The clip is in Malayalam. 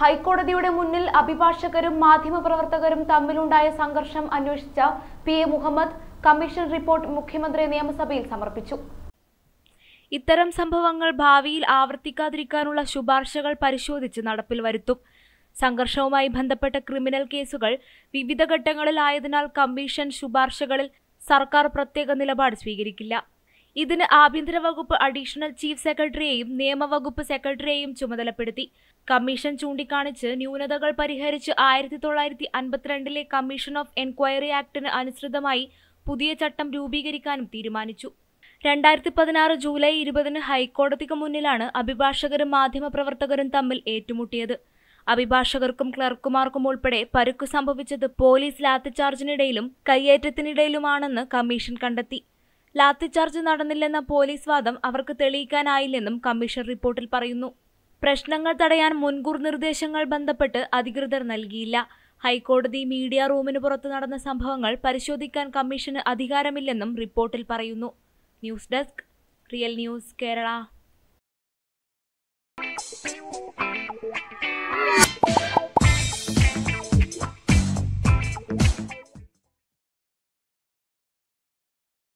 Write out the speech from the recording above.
ഹൈക്കോടതിയുടെ മുന്നിൽ അഭിഭാഷകരും മാധ്യമപ്രവർത്തകരും തമ്മിലുണ്ടായ സംഘർഷം അന്വേഷിച്ച P A Muhammad commission report മുഖ്യമന്ത്രി നിയമസഭയിൽ സമർപ്പിച്ചു ഇത്തരം സംഭവങ്ങൾ ഭാവിയിൽ ആവർത്തിക്കാതിരിക്കാനുള്ള ശുപാർശകൾ പരിശോധിച്ച് നടപ്പിൽ വരുത്തും സംഘർഷവുമായി ബന്ധപ്പെട്ട ക്രിമിനൽ കേസുകൾ വിവിധ ഘട്ടങ്ങളിലായതിനാൽ കമ്മീഷൻ ശുപാർശകളിൽ സർക്കാർ പ്രത്യേക നിലപാട് സ്വീകരിക്കില്ല ഇതിന് ആഭ്യന്തര വകുപ്പ് അഡീഷണൽ ചീഫ് സെക്രട്ടറിയെയും നിയമവകുപ്പ് സെക്രട്ടറിയെയും ചുമതലപ്പെടുത്തി കമ്മീഷൻ ചൂണ്ടിക്കാണിച്ച് ന്യൂനതകൾ പരിഹരിച്ച് ആയിരത്തി തൊള്ളായിരത്തി അൻപത്തിരണ്ടിലെ കമ്മീഷൻ ഓഫ് എൻക്വയറി ആക്ടിന് അനുസൃതമായി പുതിയ ചട്ടം രൂപീകരിക്കാനും തീരുമാനിച്ചു രണ്ടായിരത്തി പതിനാറ് ജൂലൈ ഇരുപതിന് ഹൈക്കോടതിക്ക് മുന്നിലാണ് അഭിഭാഷകരും മാധ്യമപ്രവർത്തകരും തമ്മിൽ ഏറ്റുമുട്ടിയത് അഭിഭാഷകർക്കും ക്ലർക്കുമാർക്കും ഉൾപ്പെടെ പരുക്കു സംഭവിച്ചത് പോലീസ് ലാത്തിച്ചാർജിനിടയിലും കയ്യേറ്റത്തിനിടയിലുമാണെന്ന് കമ്മീഷൻ കണ്ടെത്തി ലാത്തിച്ചാർജ് നടന്നില്ലെന്ന പോലീസ് വാദം അവർക്ക് തെളിയിക്കാനായില്ലെന്നും കമ്മീഷൻ റിപ്പോർട്ടിൽ പറയുന്നു പ്രശ്നങ്ങൾ തടയാൻ മുൻകൂർ നിർദ്ദേശങ്ങൾ ബന്ധപ്പെട്ട് അധികൃതർ നൽകിയില്ല ഹൈക്കോടതി മീഡിയ റൂമിന് പുറത്ത് നടന്ന സംഭവങ്ങൾ പരിശോധിക്കാൻ കമ്മീഷന് അധികാരമില്ലെന്നും റിപ്പോർട്ടിൽ പറയുന്നു news desk real news Kerala